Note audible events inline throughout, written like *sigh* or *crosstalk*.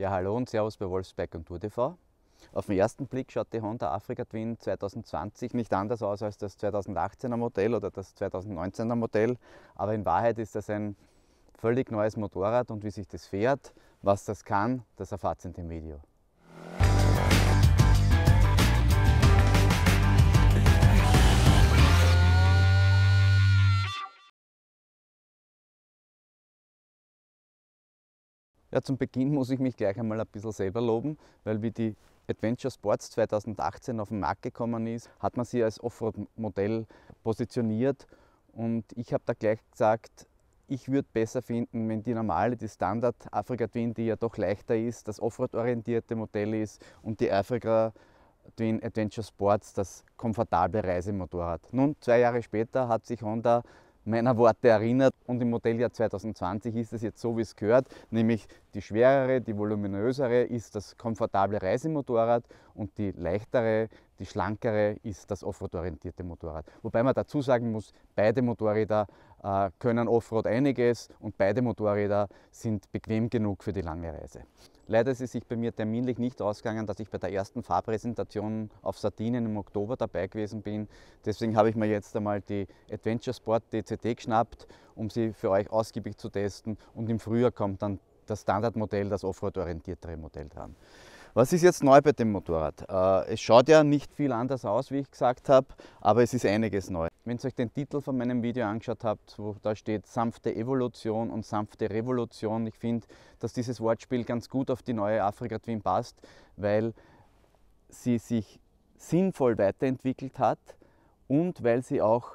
Ja, hallo und Servus bei Wolfsberg und Tour TV. Auf den ersten Blick schaut die Honda Africa Twin 2020 nicht anders aus als das 2018er Modell oder das 2019er Modell, aber in Wahrheit ist das ein völlig neues Motorrad und wie sich das fährt, was das kann, das erfahrt ihr in dem Video. Ja, zum Beginn muss ich mich gleich einmal ein bisschen selber loben, weil wie die Adventure Sports 2018 auf den Markt gekommen ist, hat man sie als Offroad-Modell positioniert und ich habe da gleich gesagt, ich würde besser finden, wenn die normale, die Standard Africa Twin, die ja doch leichter ist, das Offroad-orientierte Modell ist und die Africa Twin Adventure Sports das komfortable Reisemotorrad. Nun, zwei Jahre später hat sich Honda meiner Worte erinnert. Und im Modelljahr 2020 ist es jetzt so, wie es gehört, nämlich die schwerere, die voluminösere ist das komfortable Reisemotorrad und die leichtere, die schlankere ist das Offroad-orientierte Motorrad. Wobei man dazu sagen muss, beide Motorräder äh, können Offroad einiges und beide Motorräder sind bequem genug für die lange Reise. Leider ist es sich bei mir terminlich nicht ausgegangen, dass ich bei der ersten Fahrpräsentation auf Sardinen im Oktober dabei gewesen bin. Deswegen habe ich mir jetzt einmal die Adventure Sport DCT geschnappt, um sie für euch ausgiebig zu testen. Und im Frühjahr kommt dann das Standardmodell, das Offroad-orientiertere Modell dran. Was ist jetzt neu bei dem Motorrad? Äh, es schaut ja nicht viel anders aus, wie ich gesagt habe, aber es ist einiges neu. Wenn ihr euch den Titel von meinem Video angeschaut habt, wo da steht sanfte Evolution und sanfte Revolution, ich finde, dass dieses Wortspiel ganz gut auf die neue Afrika Twin passt, weil sie sich sinnvoll weiterentwickelt hat und weil sie auch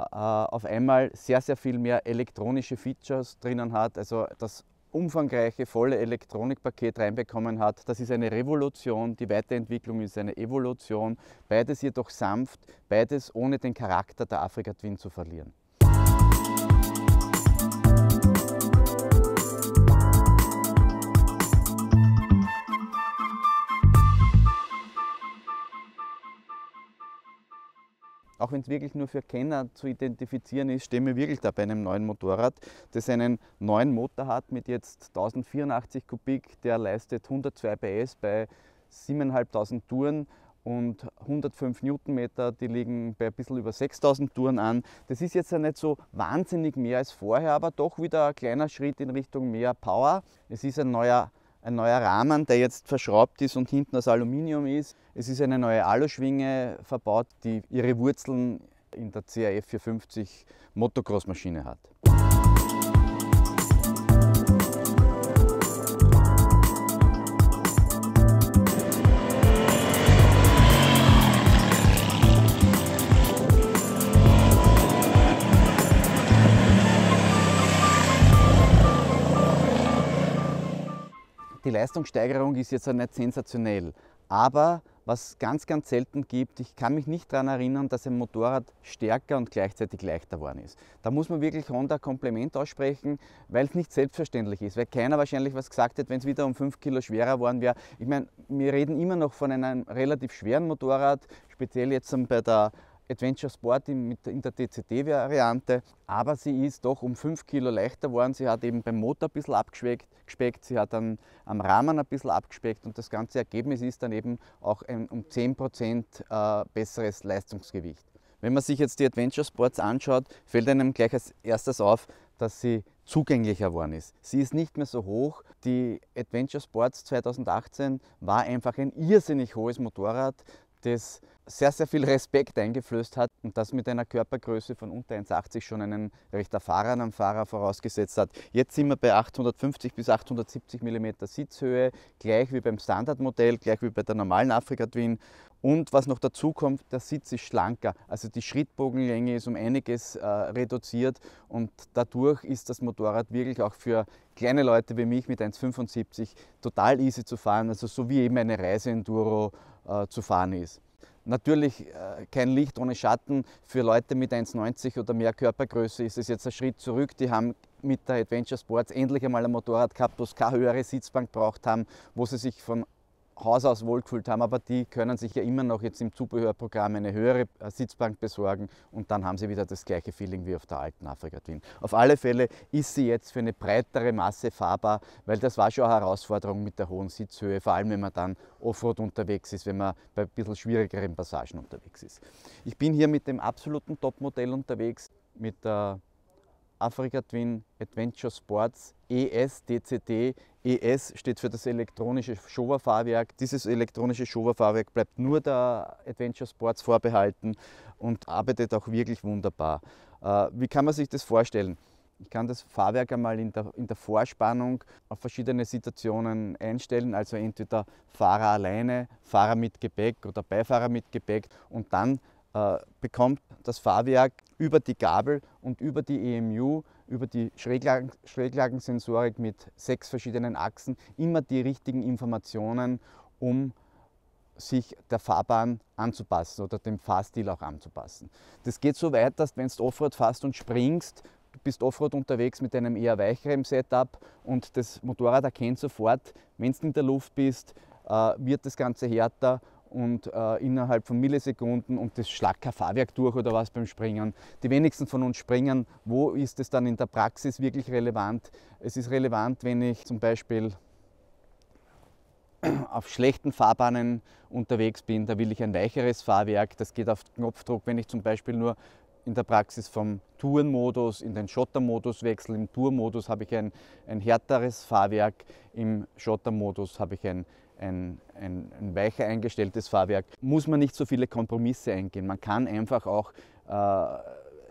äh, auf einmal sehr, sehr viel mehr elektronische Features drinnen hat, also das umfangreiche, volle Elektronikpaket reinbekommen hat. Das ist eine Revolution, die Weiterentwicklung ist eine Evolution. Beides jedoch sanft, beides ohne den Charakter der Afrika Twin zu verlieren. auch wenn es wirklich nur für Kenner zu identifizieren ist, stehen wir wirklich da bei einem neuen Motorrad, das einen neuen Motor hat mit jetzt 1084 Kubik, der leistet 102 PS bei 7.500 Touren und 105 Newtonmeter, die liegen bei ein bisschen über 6000 Touren an. Das ist jetzt ja nicht so wahnsinnig mehr als vorher, aber doch wieder ein kleiner Schritt in Richtung mehr Power. Es ist ein neuer ein neuer Rahmen, der jetzt verschraubt ist und hinten aus Aluminium ist. Es ist eine neue Aluschwinge verbaut, die ihre Wurzeln in der CAF 450 Motocross-Maschine hat. Die Leistungssteigerung ist jetzt nicht sensationell, aber was ganz, ganz selten gibt, ich kann mich nicht daran erinnern, dass ein Motorrad stärker und gleichzeitig leichter geworden ist. Da muss man wirklich Honda Kompliment aussprechen, weil es nicht selbstverständlich ist, weil keiner wahrscheinlich was gesagt hätte, wenn es wieder um 5 Kilo schwerer geworden wäre. Ich meine, wir reden immer noch von einem relativ schweren Motorrad, speziell jetzt bei der Adventure Sport in, der DCT-Variante, aber sie ist doch um 5 Kilo leichter geworden. Sie hat eben beim Motor ein bisschen abgespeckt, sie hat dann am Rahmen ein bisschen abgespeckt und das ganze Ergebnis ist dann eben auch ein, um 10% äh, besseres Leistungsgewicht. Wenn man sich jetzt die Adventure Sports anschaut, fällt einem gleich als erstes auf, dass sie zugänglicher geworden ist. Sie ist nicht mehr so hoch. Die Adventure Sports 2018 war einfach ein irrsinnig hohes Motorrad das sehr, sehr viel Respekt eingeflößt hat und das mit einer Körpergröße von unter 1,80 schon einen recht erfahrenen Fahrer vorausgesetzt hat. Jetzt sind wir bei 850 bis 870 mm Sitzhöhe, gleich wie beim Standardmodell, gleich wie bei der normalen Afrika Twin und was noch dazu kommt, der Sitz ist schlanker. Also die Schrittbogenlänge ist um einiges äh, reduziert und dadurch ist das Motorrad wirklich auch für kleine Leute wie mich mit 1,75 total easy zu fahren. Also so wie eben eine Reiseenduro äh, zu fahren ist. Natürlich äh, kein Licht ohne Schatten. Für Leute mit 1,90 oder mehr Körpergröße ist es jetzt ein Schritt zurück. Die haben mit der Adventure Sports endlich einmal ein Motorrad gehabt, wo sie keine höhere Sitzbank braucht haben, wo sie sich von Haus aus wohlgefühlt haben, aber die können sich ja immer noch jetzt im Zubehörprogramm eine höhere äh, Sitzbank besorgen und dann haben sie wieder das gleiche Feeling wie auf der alten Afrika Twin. Auf alle Fälle ist sie jetzt für eine breitere Masse fahrbar, weil das war schon eine Herausforderung mit der hohen Sitzhöhe, vor allem wenn man dann Offroad unterwegs ist, wenn man bei ein bisschen schwierigeren Passagen unterwegs ist. Ich bin hier mit dem absoluten Topmodell unterwegs, mit der Afrika Twin Adventure Sports ES DCT ES steht für das elektronische showa Dieses elektronische showa bleibt nur der Adventure Sports vorbehalten und arbeitet auch wirklich wunderbar. Äh, wie kann man sich das vorstellen? Ich kann das Fahrwerk einmal in der, in der Vorspannung auf verschiedene Situationen einstellen, also entweder Fahrer alleine, Fahrer mit Gepäck oder Beifahrer mit Gepäck und dann äh, bekommt das Fahrwerk über die Gabel und über die EMU, über die Schräglagen, Schräglagensensorik mit sechs verschiedenen Achsen immer die richtigen Informationen, um sich der Fahrbahn anzupassen oder dem Fahrstil auch anzupassen. Das geht so weit, dass wenn du Offroad fährst und springst, du bist Offroad unterwegs mit einem eher weicheren Setup und das Motorrad erkennt sofort, wenn du in der Luft bist, äh, wird das Ganze härter und äh, innerhalb von Millisekunden und das schlag kein Fahrwerk durch oder was beim Springen. Die wenigsten von uns springen. Wo ist es dann in der Praxis wirklich relevant? Es ist relevant, wenn ich zum Beispiel *clears throat* auf schlechten Fahrbahnen unterwegs bin, da will ich ein weicheres Fahrwerk, das geht auf Knopfdruck. Wenn ich zum Beispiel nur in der Praxis vom Tourenmodus in den Schottermodus wechsle, im Tourmodus habe ich ein, ein härteres Fahrwerk, im Schottermodus habe ich ein ein, ein, ein weicher eingestelltes Fahrwerk, muss man nicht so viele Kompromisse eingehen. Man kann einfach auch äh,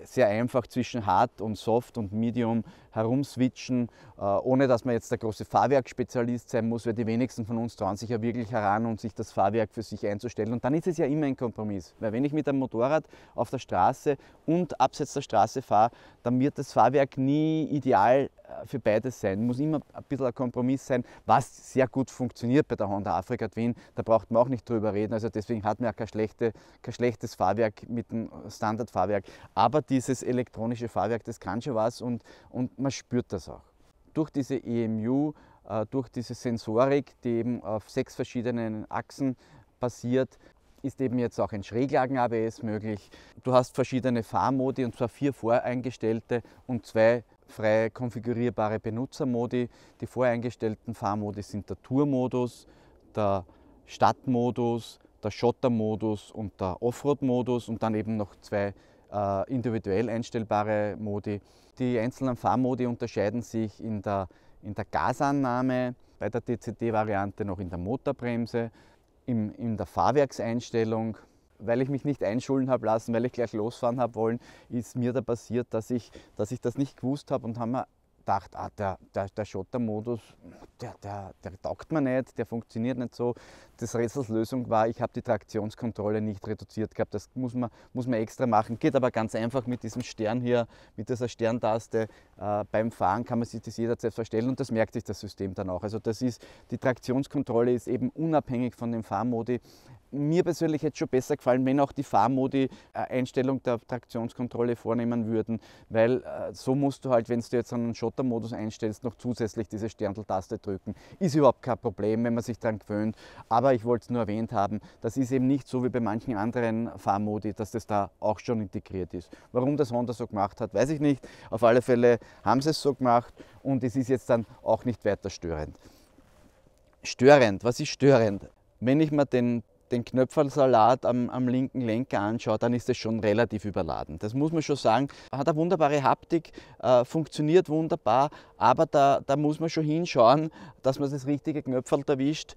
sehr einfach zwischen Hard und Soft und Medium herumswitchen, äh, ohne dass man jetzt der große Fahrwerkspezialist sein muss, weil die wenigsten von uns trauen sich ja wirklich heran, um sich das Fahrwerk für sich einzustellen. Und dann ist es ja immer ein Kompromiss, weil wenn ich mit einem Motorrad auf der Straße und abseits der Straße fahre, dann wird das Fahrwerk nie ideal äh, für beides sein, muss immer ein bisschen ein Kompromiss sein, was sehr gut funktioniert bei der Honda Africa Twin, da braucht man auch nicht drüber reden, also deswegen hat man ja kein, schlechte, kein schlechtes Fahrwerk mit dem Standardfahrwerk, aber dieses elektronische Fahrwerk, das kann schon was und, und man spürt das auch. Durch diese EMU, äh, durch diese Sensorik, die eben auf sechs verschiedenen Achsen basiert, ist eben jetzt auch ein Schräglagen-ABS möglich. Du hast verschiedene Fahrmodi und zwar vier voreingestellte und zwei frei konfigurierbare Benutzermodi. Die voreingestellten Fahrmodi sind der Tourmodus, der Stadtmodus, der Schottermodus und der Offroad-Modus und dann eben noch zwei äh, individuell einstellbare Modi. Die einzelnen Fahrmodi unterscheiden sich in der, in der Gasannahme, bei der DCT-Variante noch in der Motorbremse, im, in der Fahrwerkseinstellung, weil ich mich nicht einschulen habe lassen, weil ich gleich losfahren habe wollen, ist mir da passiert, dass ich, dass ich das nicht gewusst habe und haben mir gedacht, ah, der, der, der schotter der, der, der taugt mir nicht, der funktioniert nicht so. Das Rätselslösung war, ich habe die Traktionskontrolle nicht reduziert gehabt. Das muss man, muss man extra machen. Geht aber ganz einfach mit diesem Stern hier, mit dieser Sterntaste. Äh, beim Fahren kann man sich das jederzeit verstellen und das merkt sich das System dann auch. Also das ist, die Traktionskontrolle ist eben unabhängig von dem Fahrmodi mir persönlich jetzt schon besser gefallen, wenn auch die Fahrmodi äh, Einstellung der Traktionskontrolle vornehmen würden, weil äh, so musst du halt, wenn du jetzt einen Schottermodus einstellst, noch zusätzlich diese Sternl-Taste drücken. Ist überhaupt kein Problem, wenn man sich daran gewöhnt, aber ich wollte es nur erwähnt haben, das ist eben nicht so wie bei manchen anderen Fahrmodi, dass das da auch schon integriert ist. Warum das Honda so gemacht hat, weiß ich nicht. Auf alle Fälle haben sie es so gemacht und es ist jetzt dann auch nicht weiter störend. Störend, was ist störend? Wenn ich mir den den Knöpfelsalat am, am linken Lenker anschaut, dann ist das schon relativ überladen. Das muss man schon sagen. Hat eine wunderbare Haptik, äh, funktioniert wunderbar, aber da, da muss man schon hinschauen, dass man das richtige Knöpferl erwischt.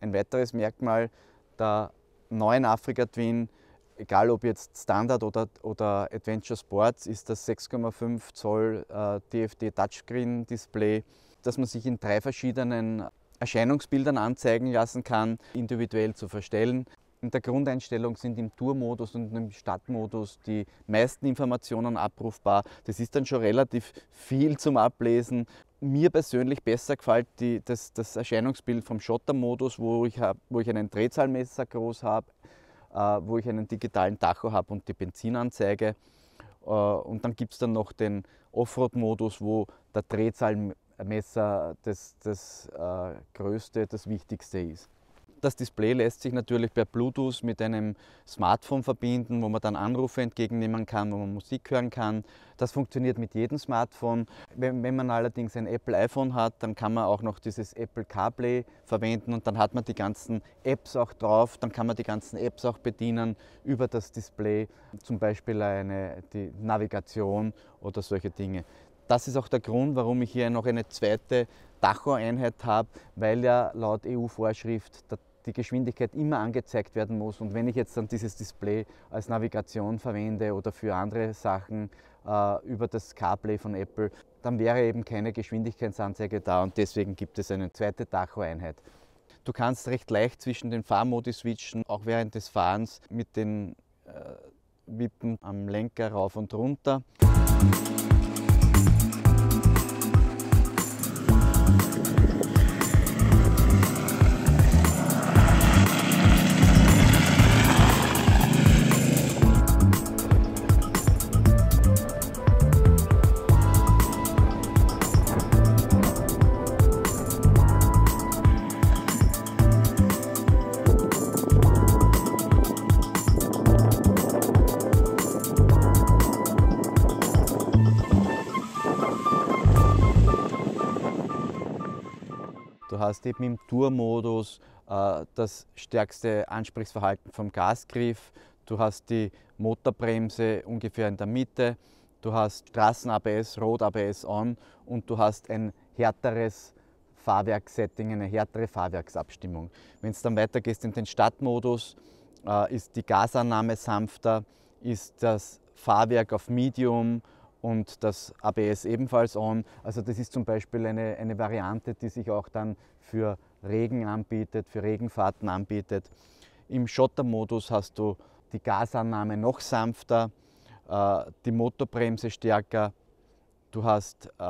Ein weiteres Merkmal der neuen Afrika Twin egal ob jetzt Standard oder, oder Adventure Sports, ist das 6,5 Zoll äh, TFT Touchscreen Display, dass man sich in drei verschiedenen Erscheinungsbildern anzeigen lassen kann, individuell zu verstellen. In der Grundeinstellung sind im Tour-Modus und im Stadtmodus die meisten Informationen abrufbar. Das ist dann schon relativ viel zum Ablesen. Mir persönlich besser gefällt die, das, das, Erscheinungsbild vom Schotter-Modus, wo, ich wo ich einen Drehzahlmesser groß habe, äh, wo ich einen digitalen Tacho habe und die Benzinanzeige. Äh, und dann gibt es dann noch den Offroad-Modus, wo der Drehzahlmesser Messer das, das äh, Größte, das Wichtigste ist. Das Display lässt sich natürlich per Bluetooth mit einem Smartphone verbinden, wo man dann Anrufe entgegennehmen kann, wo man Musik hören kann. Das funktioniert mit jedem Smartphone. Wenn, wenn man allerdings ein Apple iPhone hat, dann kann man auch noch dieses Apple CarPlay verwenden und dann hat man die ganzen Apps auch drauf. Dann kann man die ganzen Apps auch bedienen über das Display, zum Beispiel eine, die Navigation oder solche Dinge. Das ist auch der Grund, warum ich hier noch eine zweite Dachaueinheit habe, weil ja laut EU-Vorschrift die Geschwindigkeit immer angezeigt werden muss. Und wenn ich jetzt dann dieses Display als Navigation verwende oder für andere Sachen äh, über das CarPlay von Apple, dann wäre eben keine Geschwindigkeitsanzeige da und deswegen gibt es eine zweite Dachaueinheit. Du kannst recht leicht zwischen den Fahrmodi switchen, auch während des Fahrens mit den äh, Wippen am Lenker rauf und runter. hast eben im Tourmodus äh, das stärkste Ansprechverhalten vom Gasgriff, du hast die Motorbremse ungefähr in der Mitte, du hast Straßen-ABS, Rot-ABS on und du hast ein härteres Fahrwerkssetting, eine härtere Fahrwerksabstimmung. Wenn es dann weitergeht in den Stadtmodus, äh, ist die Gasannahme sanfter, ist das Fahrwerk auf Medium, und das ABS ebenfalls on. Also das ist zum Beispiel eine, eine Variante, die sich auch dann für Regen anbietet, für Regenfahrten anbietet. Im Schottermodus hast du die Gasannahme noch sanfter, äh, die Motorbremse stärker, du hast äh,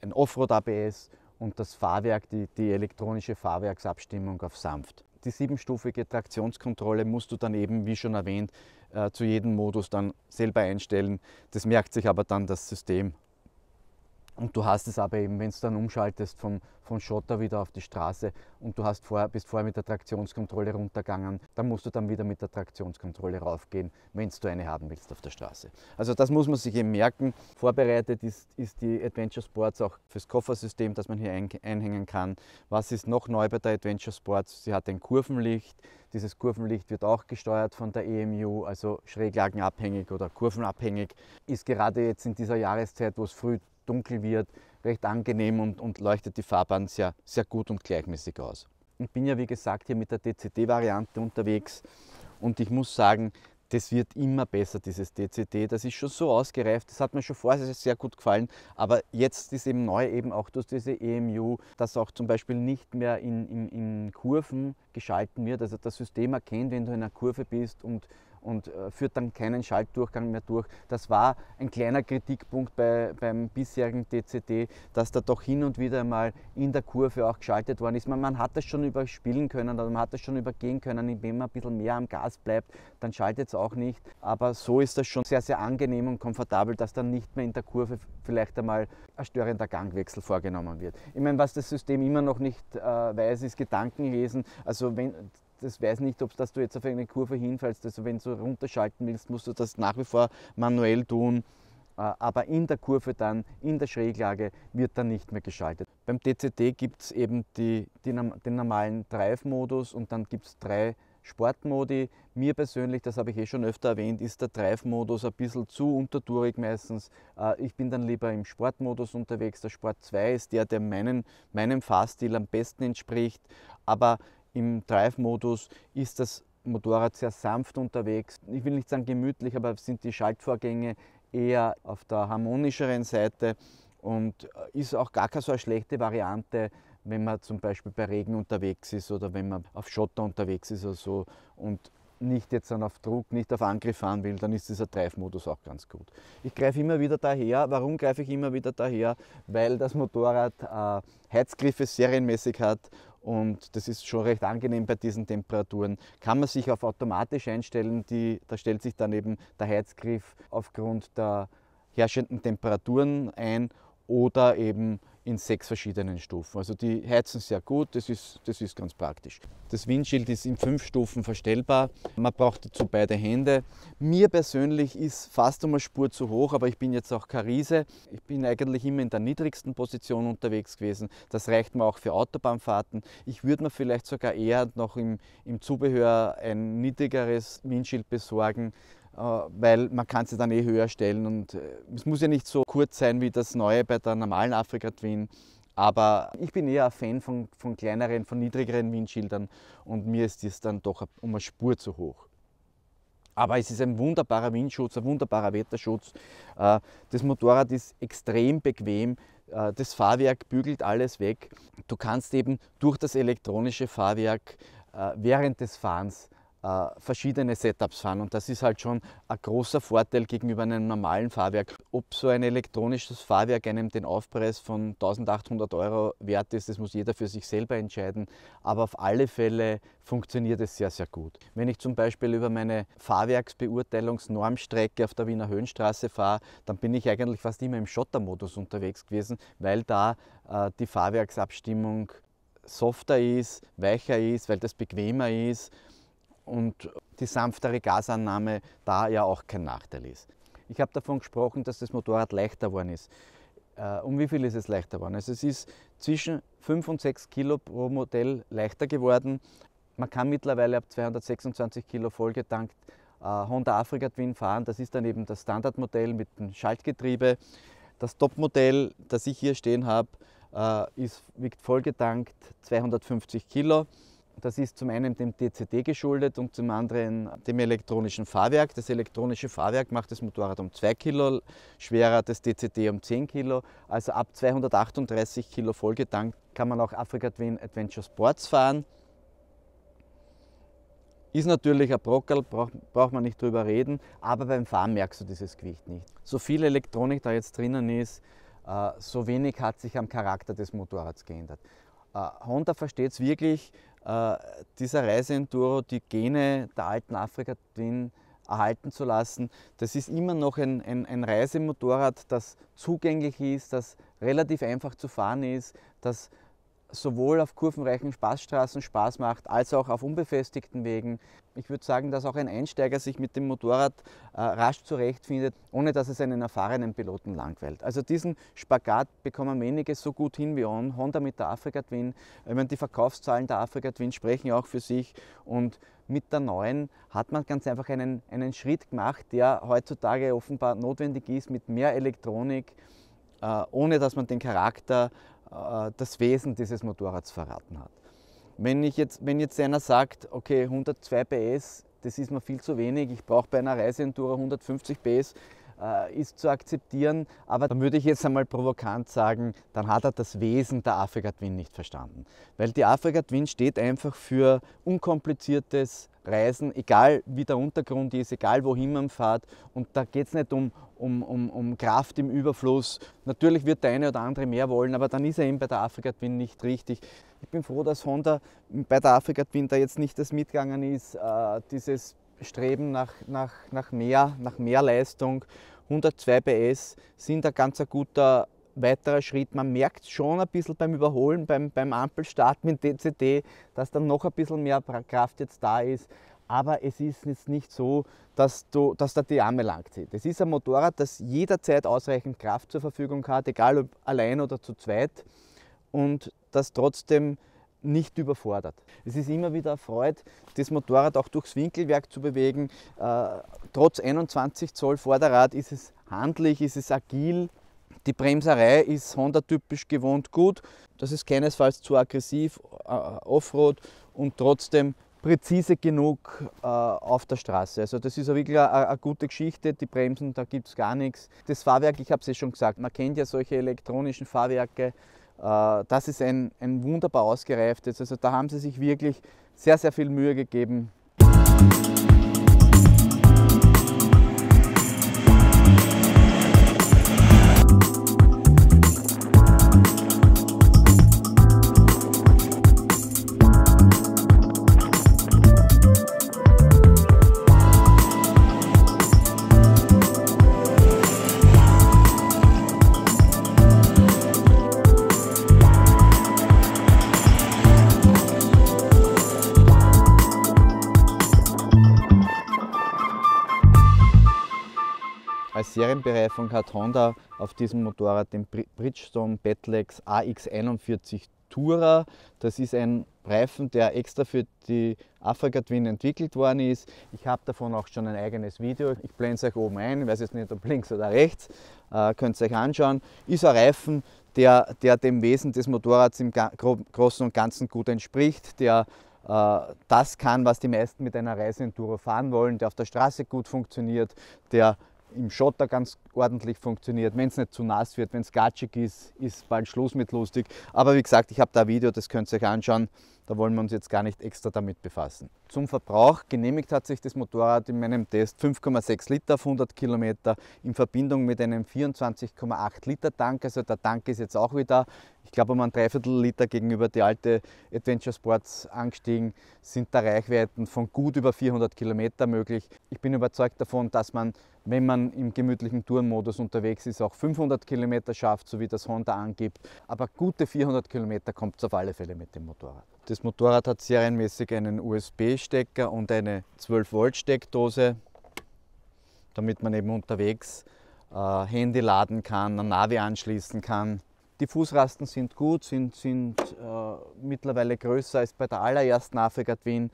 ein Offroad-ABS und das Fahrwerk, die, die elektronische Fahrwerksabstimmung auf sanft. Die siebenstufige Traktionskontrolle musst du dann eben, wie schon erwähnt, äh, zu jedem Modus dann selber einstellen. Das merkt sich aber dann das System. Und du hast es aber eben, wenn du dann umschaltest vom, vom Schotter wieder auf die Straße und du hast vorher, bist vorher mit der Traktionskontrolle runtergegangen, dann musst du dann wieder mit der Traktionskontrolle raufgehen, wenn du eine haben willst auf der Straße. Also das muss man sich eben merken. Vorbereitet ist, ist die Adventure Sports auch fürs Koffersystem, das man hier ein, einhängen kann. Was ist noch neu bei der Adventure Sports? Sie hat ein Kurvenlicht. Dieses Kurvenlicht wird auch gesteuert von der EMU, also schräglagenabhängig oder kurvenabhängig. Ist gerade jetzt in dieser Jahreszeit, wo es früh dunkel wird, recht angenehm und, und leuchtet die Fahrbahn sehr, sehr gut und gleichmäßig aus. Ich bin ja wie gesagt hier mit der DCD-Variante unterwegs und ich muss sagen, das wird immer besser, dieses DCD. Das ist schon so ausgereift, das hat mir schon vorher sehr, sehr gut gefallen, aber jetzt ist eben neu eben auch durch diese EMU, dass auch zum Beispiel nicht mehr in, in, in Kurven geschalten wird, also das System erkennt, wenn du in einer Kurve bist und und äh, führt dann keinen Schaltdurchgang mehr durch. Das war ein kleiner Kritikpunkt bei, beim bisherigen DCT, dass da doch hin und wieder mal in der Kurve auch geschaltet worden ist. Man, man hat das schon überspielen können man hat das schon übergehen können, wenn man ein bisschen mehr am Gas bleibt, dann schaltet es auch nicht. Aber so ist das schon sehr, sehr angenehm und komfortabel, dass dann nicht mehr in der Kurve vielleicht einmal ein störender Gangwechsel vorgenommen wird. Ich meine, was das System immer noch nicht äh, weiß, ist Gedankenlesen. Also wenn das weiß nicht, ob das du jetzt auf eine Kurve hinfällst. Also wenn du runterschalten willst, musst du das nach wie vor manuell tun. Äh, aber in der Kurve dann, in der Schräglage, wird dann nicht mehr geschaltet. Beim DCT gibt es eben die, die, den normalen Drive-Modus und dann gibt es drei Sportmodi. Mir persönlich, das habe ich eh schon öfter erwähnt, ist der Drive-Modus ein bisschen zu untertourig meistens. Äh, ich bin dann lieber im Sportmodus unterwegs. Der Sport 2 ist der, der meinen, meinem Fahrstil am besten entspricht. Aber im Drive-Modus ist das Motorrad sehr sanft unterwegs. Ich will nicht sagen gemütlich, aber sind die Schaltvorgänge eher auf der harmonischeren Seite und äh, ist auch gar keine so eine schlechte Variante, wenn man zum Beispiel bei Regen unterwegs ist oder wenn man auf Schotter unterwegs ist oder so und nicht jetzt dann auf Druck, nicht auf Angriff fahren will, dann ist dieser Drive-Modus auch ganz gut. Ich greife immer wieder daher. Warum greife ich immer wieder daher? Weil das Motorrad äh, Heizgriffe serienmäßig hat und das ist schon recht angenehm bei diesen Temperaturen. Kann man sich auf automatisch einstellen, die, da stellt sich dann eben der Heizgriff aufgrund der herrschenden Temperaturen ein oder eben in sechs verschiedenen Stufen. Also die heizen sehr gut, das ist, das ist ganz praktisch. Das Windschild ist in fünf Stufen verstellbar. Man braucht dazu beide Hände. Mir persönlich ist fast um eine Spur zu hoch, aber ich bin jetzt auch Karise. Ich bin eigentlich immer in der niedrigsten Position unterwegs gewesen. Das reicht mir auch für Autobahnfahrten. Ich würde mir vielleicht sogar eher noch im, im Zubehör ein niedrigeres Windschild besorgen, äh, weil man kann sie dann eh höher stellen und äh, es muss ja nicht so kurz sein wie das neue bei der normalen Afrika Twin, aber ich bin eher ein Fan von, von kleineren, von niedrigeren Windschildern und mir ist das dann doch um eine Spur zu hoch. Aber es ist ein wunderbarer Windschutz, ein wunderbarer Wetterschutz. Äh, das Motorrad ist extrem bequem. Das Fahrwerk bügelt alles weg. Du kannst eben durch das elektronische Fahrwerk während des Fahrens äh, verschiedene Setups fahren und das ist halt schon ein großer Vorteil gegenüber einem normalen Fahrwerk. Ob so ein elektronisches Fahrwerk einem den Aufpreis von 1800 Euro wert ist, das muss jeder für sich selber entscheiden, aber auf alle Fälle funktioniert es sehr, sehr gut. Wenn ich zum Beispiel über meine Fahrwerksbeurteilungsnormstrecke auf der Wiener Höhenstraße fahre, dann bin ich eigentlich fast immer im Schottermodus unterwegs gewesen, weil da äh, die Fahrwerksabstimmung softer ist, weicher ist, weil das bequemer ist und die sanftere Gasannahme da ja auch kein Nachteil ist. Ich habe davon gesprochen, dass das Motorrad leichter geworden ist. Äh, um wie viel ist es leichter geworden? Also es ist zwischen 5 und 6 Kilo pro Modell leichter geworden. Man kann mittlerweile ab 226 Kilo vollgetankt äh, Honda Africa Twin fahren. Das ist dann eben das Standardmodell mit dem Schaltgetriebe. Das Topmodell, das ich hier stehen habe, äh, ist, wiegt vollgetankt 250 Kilo. Das ist zum einen dem DCT geschuldet und zum anderen dem elektronischen Fahrwerk. Das elektronische Fahrwerk macht das Motorrad um 2 Kilo schwerer, das DCT um 10 Kilo. Also ab 238 Kilo vollgetankt kann man auch Africa Twin Adventure Sports fahren. Ist natürlich ein Brockerl, braucht, braucht man nicht drüber reden, aber beim Fahren merkst du dieses Gewicht nicht. So viel Elektronik da jetzt drinnen ist, äh, so wenig hat sich am Charakter des Motorrads geändert. Äh, Honda versteht es wirklich, äh, dieser Reiseenduro die Gene der alten Afrika Twin erhalten zu lassen. Das ist immer noch ein, ein, ein, Reisemotorrad, das zugänglich ist, das relativ einfach zu fahren ist, das sowohl auf kurvenreichen Spaßstraßen Spaß macht, als auch auf unbefestigten Wegen. Ich würde sagen, dass auch ein Einsteiger sich mit dem Motorrad äh, rasch zurechtfindet, ohne dass es einen erfahrenen Piloten langweilt. Also diesen Spagat bekommen wenige so gut hin wie on. Honda mit der Africa Twin. Ich meine, die Verkaufszahlen der Africa Twin sprechen auch für sich und mit der neuen hat man ganz einfach einen, einen Schritt gemacht, der heutzutage offenbar notwendig ist mit mehr Elektronik, äh, ohne dass man den Charakter äh, das Wesen dieses Motorrads verraten hat. Wenn, ich jetzt, wenn jetzt einer sagt, okay, 102 PS, das ist mir viel zu wenig, ich brauche bei einer Reiseentour 150 PS, äh, ist zu akzeptieren, aber dann würde ich jetzt einmal provokant sagen, dann hat er das Wesen der Afrika Twin nicht verstanden. Weil die Afrika Twin steht einfach für unkompliziertes, reisen, egal wie der Untergrund ist, egal wohin man fährt. Und da geht es nicht um, um, um, um Kraft im Überfluss. Natürlich wird der eine oder andere mehr wollen, aber dann ist er eben bei der Afrika Twin nicht richtig. Ich bin froh, dass Honda bei der Afrika Twin da jetzt nicht das mitgegangen ist, äh, dieses Streben nach, nach, nach mehr, nach mehr Leistung. 102 PS sind ein ganz guter weiterer Schritt. Man merkt schon ein bisschen beim Überholen, beim, beim Ampelstart mit DCT, dass dann noch ein bisschen mehr Kraft jetzt da ist. Aber es ist jetzt nicht so, dass, du, dass da die Arme lang zieht. Es ist ein Motorrad, das jederzeit ausreichend Kraft zur Verfügung hat, egal ob allein oder zu zweit. Und das trotzdem nicht überfordert. Es ist immer wieder erfreut, das Motorrad auch durchs Winkelwerk zu bewegen. Äh, trotz 21 Zoll Vorderrad ist es handlich, ist es agil, die Bremserei ist Honda-typisch gewohnt gut. Das ist keinesfalls zu aggressiv, äh, Offroad und trotzdem präzise genug äh, auf der Straße. Also das ist wirklich eine, gute Geschichte. Die Bremsen, da gibt es gar nichts. Das Fahrwerk, ich habe es ja schon gesagt, man kennt ja solche elektronischen Fahrwerke. Äh, das ist ein, ein wunderbar ausgereiftes. Also da haben sie sich wirklich sehr, sehr viel Mühe gegeben. Bereich hat Honda auf diesem Motorrad den Bridgestone Battlex AX41 Tourer. Das ist ein Reifen, der extra für die Africa Twin entwickelt worden ist. Ich habe davon auch schon ein eigenes Video. Ich blende es euch oben ein, ich weiß jetzt nicht ob links oder rechts, äh, könnt ihr euch anschauen. Ist ein Reifen, der, der dem Wesen des Motorrads im Ga Großen und Ganzen gut entspricht, der äh, das kann, was die meisten mit einer Reiseenduro fahren wollen, der auf der Straße gut funktioniert, der im Schotter ganz ordentlich funktioniert. Wenn es nicht zu nass wird, wenn es gatschig ist, ist bald Schluss mit lustig. Aber wie gesagt, ich habe da ein Video, das könnt ihr euch anschauen. Da wollen wir uns jetzt gar nicht extra damit befassen. Zum Verbrauch. Genehmigt hat sich das Motorrad in meinem Test 5,6 Liter auf 100 Kilometer in Verbindung mit einem 24,8 Liter Tank. Also der Tank ist jetzt auch wieder, ich glaube um ein Dreiviertel Liter gegenüber die alte Adventure Sports angestiegen, sind da Reichweiten von gut über 400 Kilometer möglich. Ich bin überzeugt davon, dass man, wenn man im gemütlichen Touren Enduro-Modus unterwegs ist, auch 500 Kilometer schafft, so wie das Honda angibt. Aber gute 400 Kilometer kommt es auf alle Fälle mit dem Motorrad. Das Motorrad hat serienmäßig einen USB-Stecker und eine 12-Volt-Steckdose, damit man eben unterwegs äh, Handy laden kann, ein Navi anschließen kann. Die Fußrasten sind gut, sind, sind äh, mittlerweile größer als bei der allerersten Afrika Twin.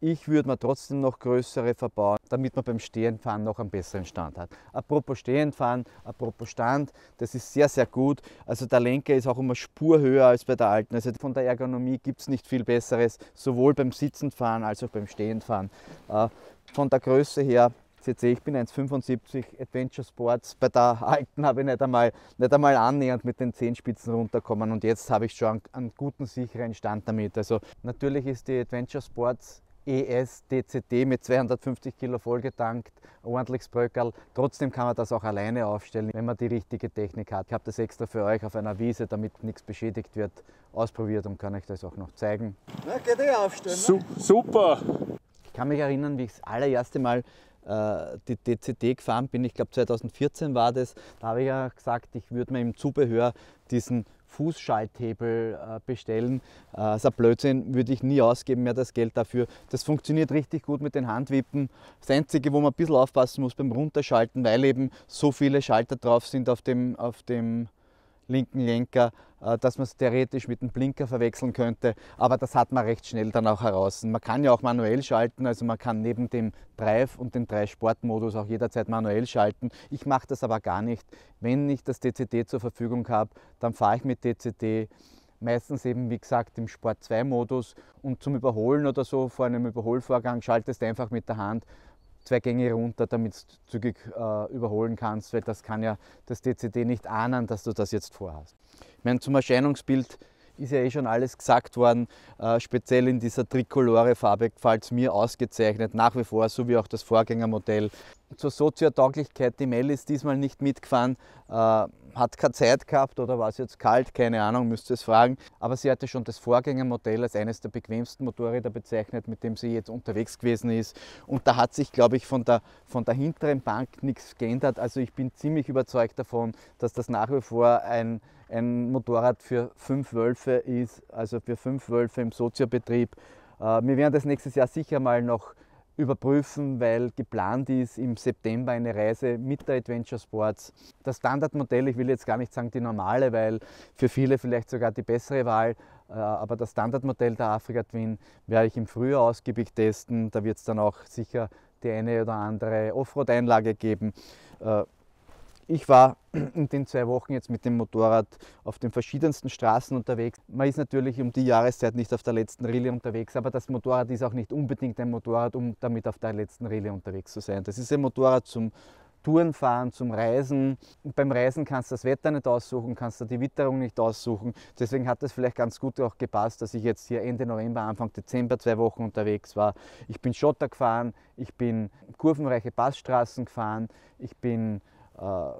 Ich würde mir trotzdem noch größere verbauen, damit man beim Stehenfahren noch einen besseren Stand hat. Apropos Stehenfahren, apropos Stand, das ist sehr, sehr gut. Also der Lenker ist auch immer spurhöher als bei der alten. Also von der Ergonomie gibt es nicht viel Besseres, sowohl beim Sitzenfahren als auch beim Stehenfahren. Äh, von der Größe her Jetzt sehe ich bin 1,75 Adventure Sports. Bei der alten habe ich nicht einmal, nicht einmal annähernd mit den Zehenspitzen runterkommen und jetzt habe ich schon einen, einen, guten, sicheren Stand damit. Also natürlich ist die Adventure Sports ES DCT mit 250 Kilo vollgetankt, ordentliches Bröckerl. Trotzdem kann man das auch alleine aufstellen, wenn man die richtige Technik hat. Ich habe das extra für euch auf einer Wiese, damit nichts beschädigt wird, ausprobiert und kann euch das auch noch zeigen. Na, geht eh aufstellen. Ne? Su Super! Ich kann mich erinnern, wie ich das allererste Mal äh, die DCT gefahren bin, ich glaube 2014 war das, da habe ich ja gesagt, ich würde mir im Zubehör diesen Fußschalthebel äh, bestellen. Äh, das ist ein Blödsinn, würde ich nie ausgeben mehr das Geld dafür. Das funktioniert richtig gut mit den Handwippen. Das Einzige, wo man ein bisschen aufpassen muss beim Runterschalten, weil eben so viele Schalter drauf sind auf dem, auf dem linken Lenker, äh, dass man es theoretisch mit dem Blinker verwechseln könnte, aber das hat man recht schnell dann auch heraus. Man kann ja auch manuell schalten, also man kann neben dem Drive und dem Drive-Sport-Modus auch jederzeit manuell schalten. Ich mache das aber gar nicht. Wenn ich das DCT zur Verfügung habe, dann fahre ich mit DCT meistens eben wie gesagt im Sport 2 Modus und zum Überholen oder so vor einem Überholvorgang schaltest du einfach mit der Hand zwei Gänge runter, damit du zügig äh, überholen kannst, weil das kann ja das DCD nicht ahnen, dass du das jetzt vorhast. Ich meine, zum Erscheinungsbild ist ja eh schon alles gesagt worden, äh, speziell in dieser Tricolore-Farbe gefällt es mir ausgezeichnet, nach wie vor, so wie auch das Vorgängermodell zur Soziotauglichkeit. Die Mel ist diesmal nicht mitgefahren, äh, hat keine Zeit gehabt oder war es jetzt kalt, keine Ahnung, müsst ihr es fragen. Aber sie hatte schon das Vorgängermodell als eines der bequemsten Motorräder bezeichnet, mit dem sie jetzt unterwegs gewesen ist. Und da hat sich, glaube ich, von der, von der hinteren Bank nichts geändert. Also ich bin ziemlich überzeugt davon, dass das nach wie vor ein, ein Motorrad für fünf Wölfe ist, also für fünf Wölfe im Soziobetrieb. Äh, wir werden das nächstes Jahr sicher mal noch überprüfen, weil geplant ist im September eine Reise mit der Adventure Sports. Das Standardmodell, ich will jetzt gar nicht sagen die normale, weil für viele vielleicht sogar die bessere Wahl, äh, aber das Standardmodell der Afrika Twin werde ich im Frühjahr ausgiebig testen. Da wird es dann auch sicher die eine oder andere Offroad-Einlage geben. Äh, ich war *clears throat* in den zwei Wochen jetzt mit dem Motorrad auf den verschiedensten Straßen unterwegs. Man ist natürlich um die Jahreszeit nicht auf der letzten Rille unterwegs, aber das Motorrad ist auch nicht unbedingt ein Motorrad, um damit auf der letzten Rille unterwegs zu sein. Das ist ein Motorrad zum Tourenfahren, zum Reisen. Und beim Reisen kannst du das Wetter nicht aussuchen, kannst du die Witterung nicht aussuchen. Deswegen hat das vielleicht ganz gut auch gepasst, dass ich jetzt hier Ende November, Anfang Dezember zwei Wochen unterwegs war. Ich bin Schotter gefahren, ich bin kurvenreiche Passstraßen gefahren, ich bin äh,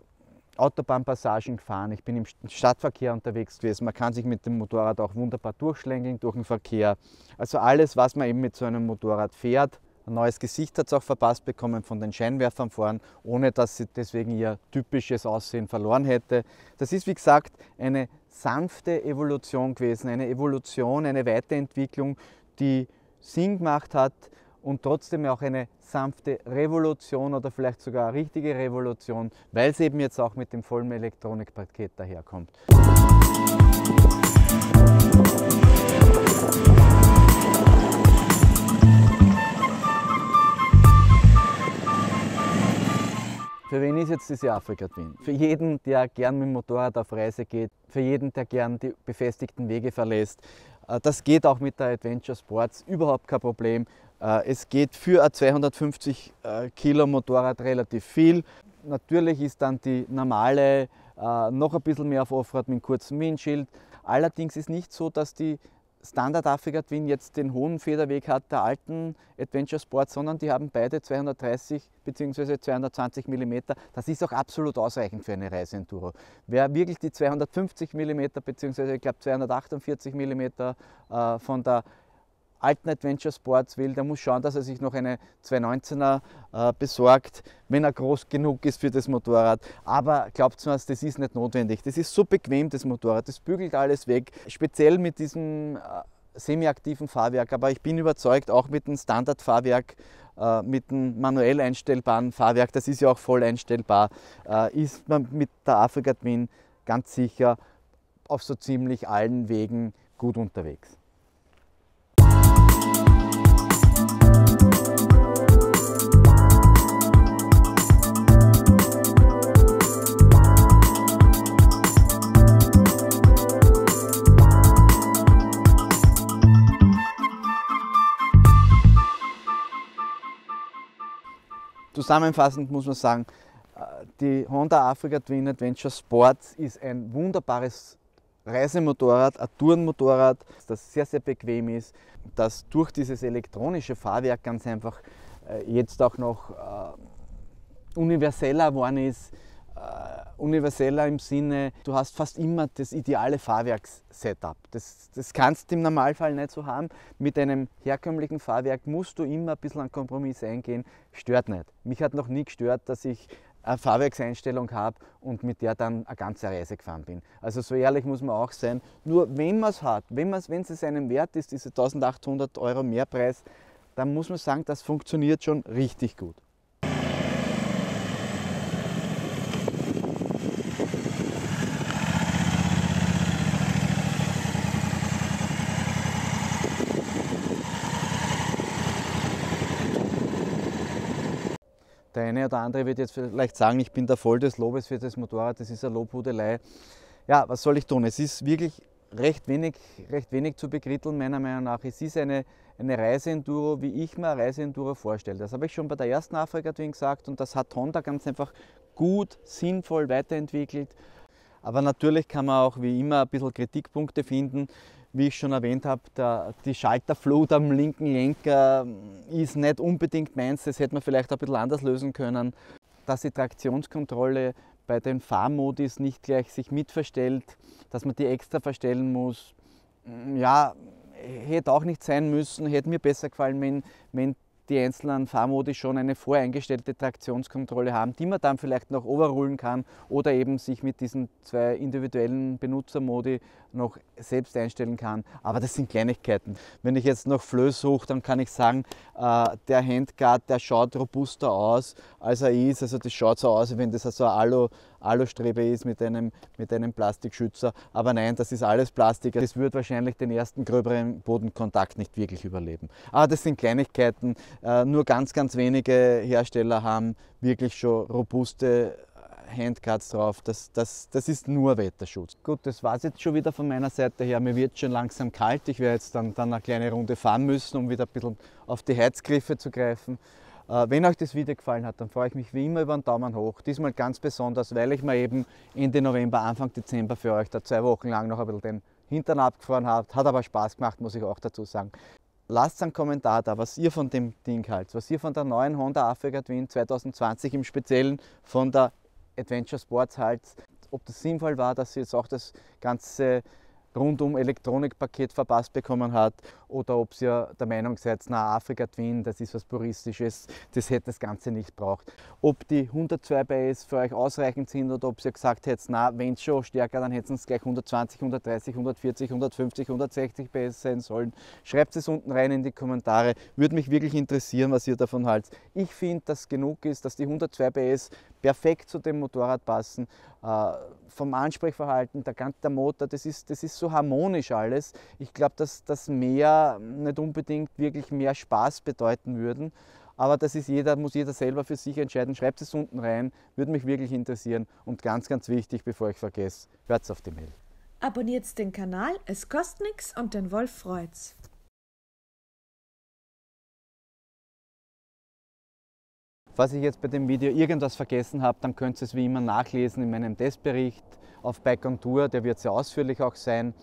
Autobahnpassagen gefahren, ich bin im Stadtverkehr unterwegs gewesen. Man kann sich mit dem Motorrad auch wunderbar durchschlängeln durch den Verkehr. Also alles, was man eben mit so einem Motorrad fährt. Ein neues Gesicht hat es auch verpasst bekommen von den Scheinwerfern vorn, ohne dass sie deswegen ihr typisches Aussehen verloren hätte. Das ist wie gesagt eine sanfte Evolution gewesen, eine Evolution, eine Weiterentwicklung, die Sinn gemacht hat, und trotzdem auch eine sanfte Revolution oder vielleicht sogar eine richtige Revolution, weil es eben jetzt auch mit dem vollen Elektronikpaket daherkommt. Für wen ist jetzt diese Afrika Twin? Für jeden, der gern mit dem Motorrad auf Reise geht, für jeden, der gern die befestigten Wege verlässt. Äh, das geht auch mit der Adventure Sports überhaupt kein Problem. Äh, es geht für ein 250 äh, Kilo Motorrad relativ viel. Natürlich ist dann die normale äh, noch ein bisschen mehr auf Offroad mit kurzem Windschild. Allerdings ist nicht so, dass die Standard Africa Twin jetzt den hohen Federweg hat der alten Adventure Sport, sondern die haben beide 230 bzw. 220 mm. Das ist auch absolut ausreichend für eine Reise Enduro. Wer wirklich die 250 mm bzw. ich glaube 248 mm äh, von der alten Adventure Sports will, der muss schauen, dass er sich noch eine 219er äh, besorgt, wenn er groß genug ist für das Motorrad. Aber glaubt mir, das ist nicht notwendig. Das ist so bequem, das Motorrad. Das bügelt alles weg. Speziell mit diesem äh, semiaktiven Fahrwerk. Aber ich bin überzeugt, auch mit dem Standardfahrwerk, äh, mit dem manuell einstellbaren Fahrwerk, das ist ja auch voll einstellbar, äh, ist man mit der Afrika Twin ganz sicher auf so ziemlich allen Wegen gut unterwegs. Zusammenfassend muss man sagen, äh, die Honda Africa Twin Adventure Sport ist ein wunderbares Reisemotorrad, ein Tourenmotorrad, das sehr, sehr bequem ist, das durch dieses elektronische Fahrwerk ganz einfach äh, jetzt auch noch äh, universeller geworden ist. Äh, universeller im Sinne, du hast fast immer das ideale Fahrwerks-Setup. Das, das kannst du im Normalfall nicht so haben. Mit einem herkömmlichen Fahrwerk musst du immer ein bisschen einen Kompromiss eingehen. Stört nicht. Mich hat noch nie gestört, dass ich eine Fahrwerkseinstellung habe und mit der dann eine ganze Reise gefahren bin. Also so ehrlich muss man auch sein. Nur wenn man es hat, wenn es einem wert ist, diese 1800 Euro Mehrpreis, dann muss man sagen, das funktioniert schon richtig gut. eine oder andere wird jetzt vielleicht sagen, ich bin da voll des Lobes für das Motorrad, das ist eine Lobhudelei. Ja, was soll ich tun? Es ist wirklich recht wenig, recht wenig zu bekritteln, meiner Meinung nach. Es ist eine, eine Reiseenduro, wie ich mir eine Reiseenduro vorstelle. Das habe ich schon bei der ersten Afrika Twin gesagt und das hat Honda ganz einfach gut, sinnvoll weiterentwickelt. Aber natürlich kann man auch wie immer ein bisschen Kritikpunkte finden wie ich schon erwähnt habe, die Schalterflut am linken Lenker ähm, ist nicht unbedingt meins, das hätte man vielleicht ein bisschen anders lösen können. Dass die Traktionskontrolle bei den Fahrmodis nicht gleich sich mitverstellt, dass man die extra verstellen muss, mm, ja, hätte auch nicht sein müssen, hätte mir besser gefallen, wenn, wenn die einzelnen Fahrmodi schon eine voreingestellte Traktionskontrolle haben, die man dann vielleicht noch overrulen kann oder eben sich mit diesen zwei individuellen Benutzermodi noch selbst einstellen kann. Aber das sind Kleinigkeiten. Wenn ich jetzt noch Flöß suche, dann kann ich sagen, äh, der Handguard, der schaut robuster aus, als er ist. Also das schaut so aus, wenn das so also ein Alu Alustrebe ist, mit einem, mit einem Plastikschützer. Aber nein, das ist alles Plastik. Das wird wahrscheinlich den ersten gröberen Bodenkontakt nicht wirklich überleben. Aber ah, das sind Kleinigkeiten. Äh, nur ganz, ganz wenige Hersteller haben wirklich schon robuste Handcards drauf, das, das, das ist nur Wetterschutz. Gut, das war es jetzt schon wieder von meiner Seite her. Mir wird schon langsam kalt. Ich werde jetzt dann, dann eine kleine Runde fahren müssen, um wieder ein bisschen auf die Heizgriffe zu greifen. Äh, wenn euch das Video gefallen hat, dann freue ich mich wie immer über einen Daumen hoch. Diesmal ganz besonders, weil ich mir eben Ende November, Anfang Dezember für euch da zwei Wochen lang noch ein bisschen den Hintern abgefahren habe. Hat aber Spaß gemacht, muss ich auch dazu sagen. Lasst einen Kommentar da, was ihr von dem Ding haltet, was ihr von der neuen Honda Africa Twin 2020 im Speziellen von der Adventure Sports haltet, ob das sinnvoll war, dass sie jetzt auch das ganze rundum Elektronikpaket verpasst bekommen hat oder ob ihr der Meinung seid, na Afrika Twin, das ist was Puristisches, das hätte das Ganze nicht braucht. Ob die 102 PS für euch ausreichend sind oder ob ihr gesagt hättet, na wenn schon stärker, dann hätten es gleich 120, 130, 140, 150, 160 PS sein sollen. Schreibt es unten rein in die Kommentare, würde mich wirklich interessieren, was ihr davon haltet. Ich finde, dass genug ist, dass die 102 PS perfekt zu dem Motorrad passen, äh, vom Ansprechverhalten, der, der Motor, das ist, das ist so harmonisch alles. Ich glaube, dass das mehr nicht unbedingt wirklich mehr Spaß bedeuten würden. Aber das ist jeder, muss jeder selber für sich entscheiden. Schreibt es unten rein, würde mich wirklich interessieren. Und ganz, ganz wichtig, bevor ich vergesse, hört auf die Mail. Abonniert den Kanal, es kostet nichts und den Wolf freut's. Falls ich jetzt bei dem Video irgendwas vergessen habe, dann könnt ihr es wie immer nachlesen in meinem Testbericht auf Bike on Tour, der wird sehr ausführlich auch sein.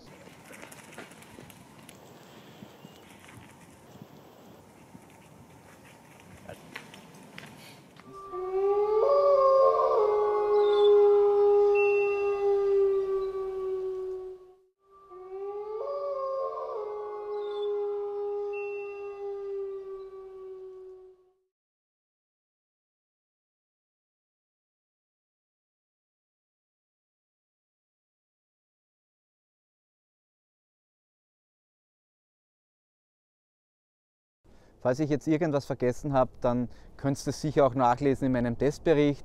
Falls ich jetzt irgendwas vergessen habe, dann könntest du es sicher auch nachlesen in meinem Testbericht.